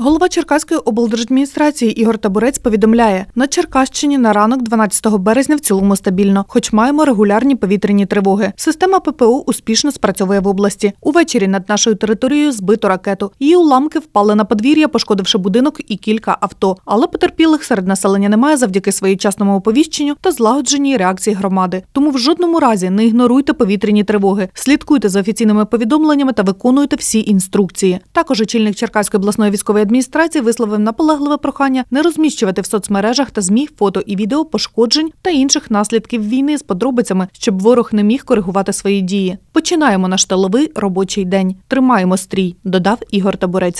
Голова Черкаської облдержадміністрації Ігор Табурець повідомляє, на Черкащині на ранок 12 березня в цілому стабільно, хоч маємо регулярні повітряні тривоги. Система ППО успішно спрацьовує в області. Увечері над нашою територією збито ракету. Її уламки впали на подвір'я, пошкодивши будинок і кілька авто. Але потерпілих серед населення немає завдяки своєчасному оповіщенню та злагодженій реакції громади. Тому в жодному разі не ігноруйте повітряні тривоги, слідкуйте за офіційними повідомленнями та виконуйте всі інструкції. Також очільник Черкаської обласної військової адміністрації висловив наполегливе прохання не розміщувати в соцмережах та змі фото і відео пошкоджень та інших наслідків війни з подробицями, щоб ворог не міг коригувати свої дії. Починаємо наш таловий робочий день. Тримаємо стрій, додав Ігор Табурець.